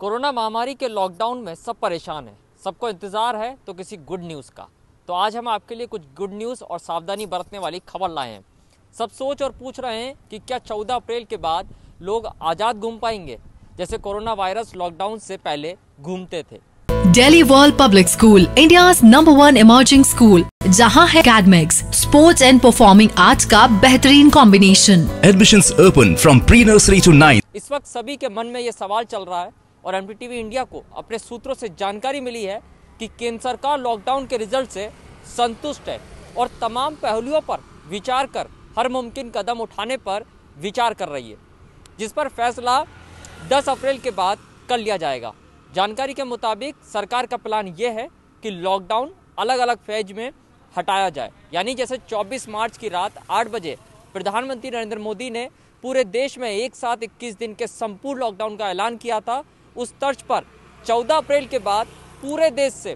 corona महामारी के lockdown में सब परेशान है सबको इंतज़ार है तो किसी गुड न्यूज़ का तो आज हम आपके लिए कुछ गुड न्यूज़ और सावधानी बरतने वाली खबर लाए हैं सब सोच और पूछ रहे हैं कि क्या चौदह अप्रैल के बाद लोग आज़ाद घूम पाएंगे जैसे कोरोना वायरस लॉकडाउन से पहले घूमते थे Delhi world public school India number one emerging school जहां है academics sports and performing arts का बेहतरीन combination admission open from pre nursery to nine इस वक्त सभी के मन में ये सवाल चल रहा है और एम इंडिया को अपने सूत्रों से जानकारी मिली है कि केंद्र सरकार लॉकडाउन के रिजल्ट से संतुष्ट है और तमाम पहलुओं पर विचार कर हर मुमकिन कदम उठाने पर विचार कर रही है जिस पर फैसला 10 अप्रैल के बाद कर लिया जाएगा जानकारी के मुताबिक सरकार का प्लान ये है कि लॉकडाउन अलग अलग फेज में हटाया जाए यानी जैसे 24 मार्च की रात 8 बजे प्रधानमंत्री नरेंद्र मोदी ने पूरे देश में एक साथ 21 दिन के संपूर्ण लॉकडाउन का ऐलान किया था उस तर्ज पर 14 अप्रैल के बाद पूरे देश से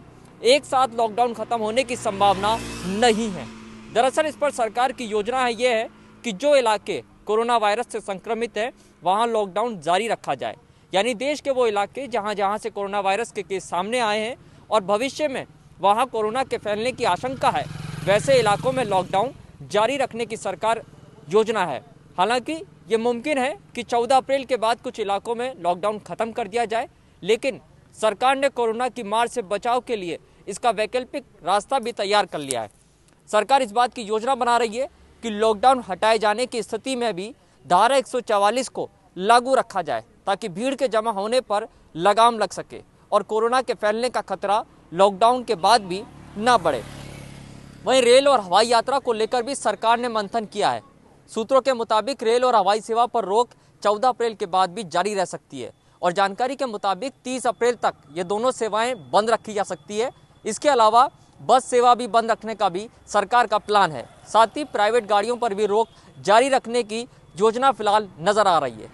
एक साथ लॉकडाउन खत्म होने की संभावना नहीं है दरअसल इस पर सरकार की योजना है ये है कि जो इलाके कोरोना वायरस से संक्रमित है वहाँ लॉकडाउन जारी रखा जाए यानी देश के वो इलाके जहाँ जहाँ से कोरोना वायरस के केस सामने आए हैं और भविष्य में वहाँ कोरोना के फैलने की आशंका है वैसे इलाकों में लॉकडाउन जारी रखने की सरकार योजना है हालांकि ये मुमकिन है कि 14 अप्रैल के बाद कुछ इलाकों में लॉकडाउन खत्म कर दिया जाए लेकिन सरकार ने कोरोना की मार से बचाव के लिए इसका वैकल्पिक रास्ता भी तैयार कर लिया है सरकार इस बात की योजना बना रही है कि लॉकडाउन हटाए जाने की स्थिति में भी धारा एक को लागू रखा जाए ताकि भीड़ के जमा होने पर लगाम लग सके और कोरोना के फैलने का खतरा लॉकडाउन के बाद भी ना बढ़े वहीं रेल और हवाई यात्रा को लेकर भी सरकार ने मंथन किया है सूत्रों के मुताबिक रेल और हवाई सेवा पर रोक 14 अप्रैल के बाद भी जारी रह सकती है और जानकारी के मुताबिक 30 अप्रैल तक ये दोनों सेवाएं बंद रखी जा सकती है इसके अलावा बस सेवा भी बंद रखने का भी सरकार का प्लान है साथ ही प्राइवेट गाड़ियों पर भी रोक जारी रखने की योजना फिलहाल नज़र आ रही है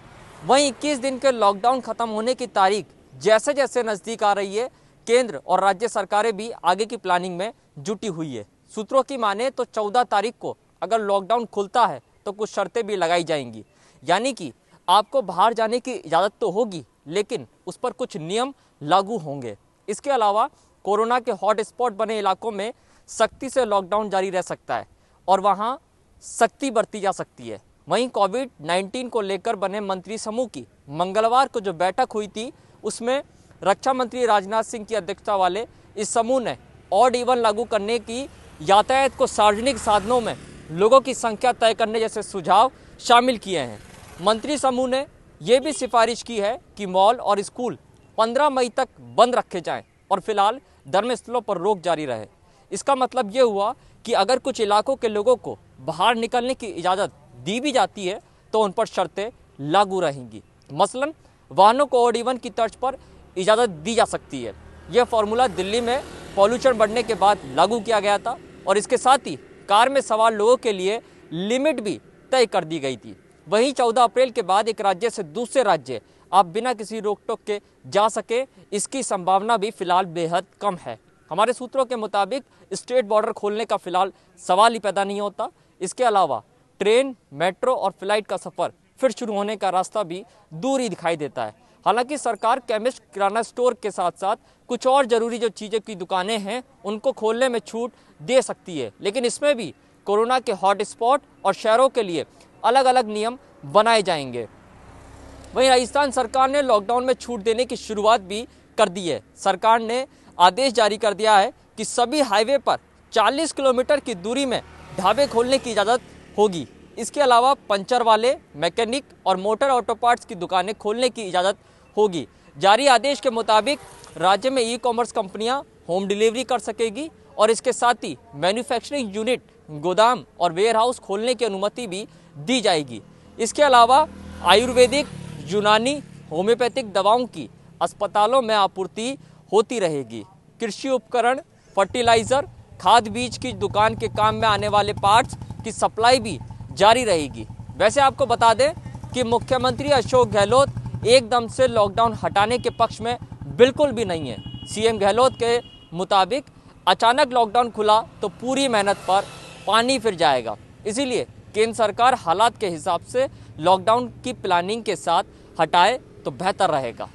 वहीं इक्कीस दिन के लॉकडाउन खत्म होने की तारीख जैसे जैसे नज़दीक आ रही है केंद्र और राज्य सरकारें भी आगे की प्लानिंग में जुटी हुई है सूत्रों की माने तो 14 तारीख को अगर लॉकडाउन खुलता है तो कुछ शर्तें भी लगाई जाएंगी यानी कि आपको बाहर जाने की इजाज़त तो होगी लेकिन उस पर कुछ नियम लागू होंगे इसके अलावा कोरोना के हॉट स्पॉट बने इलाकों में सख्ती से लॉकडाउन जारी रह सकता है और वहाँ सख्ती बरती जा सकती है वहीं कोविड 19 को लेकर बने मंत्री समूह की मंगलवार को जो बैठक हुई थी उसमें रक्षा मंत्री राजनाथ सिंह की अध्यक्षता वाले इस समूह ने ऑड इवन लागू करने की यातायात को सार्वजनिक साधनों में लोगों की संख्या तय करने जैसे सुझाव शामिल किए हैं मंत्री समूह ने यह भी सिफारिश की है कि मॉल और स्कूल 15 मई तक बंद रखे जाएं और फिलहाल धर्मस्थलों पर रोक जारी रहे इसका मतलब ये हुआ कि अगर कुछ इलाकों के लोगों को बाहर निकलने की इजाज़त दी भी जाती है तो उन पर शर्तें लागू रहेंगी मसलन वाहनों को ओड की तर्ज पर इजाज़त दी जा सकती है यह फार्मूला दिल्ली में पॉल्यूशन बढ़ने के बाद लागू किया गया था और इसके साथ ही कार में सवार लोगों के लिए लिमिट भी तय कर दी गई थी वहीं 14 अप्रैल के बाद एक राज्य से दूसरे राज्य आप बिना किसी रोक टोक के जा सके इसकी संभावना भी फिलहाल बेहद कम है हमारे सूत्रों के मुताबिक स्टेट बॉर्डर खोलने का फिलहाल सवाल ही पैदा नहीं होता इसके अलावा ट्रेन मेट्रो और फ्लाइट का सफ़र फिर शुरू होने का रास्ता भी दूर ही दिखाई देता है हालांकि सरकार केमिस्ट किराना स्टोर के साथ साथ कुछ और ज़रूरी जो चीज़ों की दुकानें हैं उनको खोलने में छूट दे सकती है लेकिन इसमें भी कोरोना के हॉटस्पॉट और शहरों के लिए अलग अलग नियम बनाए जाएंगे वहीं राजस्थान सरकार ने लॉकडाउन में छूट देने की शुरुआत भी कर दी है सरकार ने आदेश जारी कर दिया है कि सभी हाईवे पर 40 किलोमीटर की दूरी में ढाबे खोलने की इजाज़त होगी इसके अलावा पंचर वाले मैकेनिक और मोटर ऑटो पार्ट्स की दुकानें खोलने की इजाज़त होगी जारी आदेश के मुताबिक राज्य में ई कॉमर्स कंपनियां होम डिलीवरी कर सकेगी और इसके साथ ही मैन्युफैक्चरिंग यूनिट गोदाम और वेयरहाउस खोलने की अनुमति भी दी जाएगी इसके अलावा आयुर्वेदिक यूनानी होम्योपैथिक दवाओं की अस्पतालों में आपूर्ति होती रहेगी कृषि उपकरण फर्टिलाइजर खाद बीज की दुकान के काम में आने वाले पार्ट्स की सप्लाई भी जारी रहेगी वैसे आपको बता दें कि मुख्यमंत्री अशोक गहलोत एकदम से लॉकडाउन हटाने के पक्ष में बिल्कुल भी नहीं है सीएम गहलोत के मुताबिक अचानक लॉकडाउन खुला तो पूरी मेहनत पर पानी फिर जाएगा इसीलिए केंद्र सरकार हालात के हिसाब से लॉकडाउन की प्लानिंग के साथ हटाए तो बेहतर रहेगा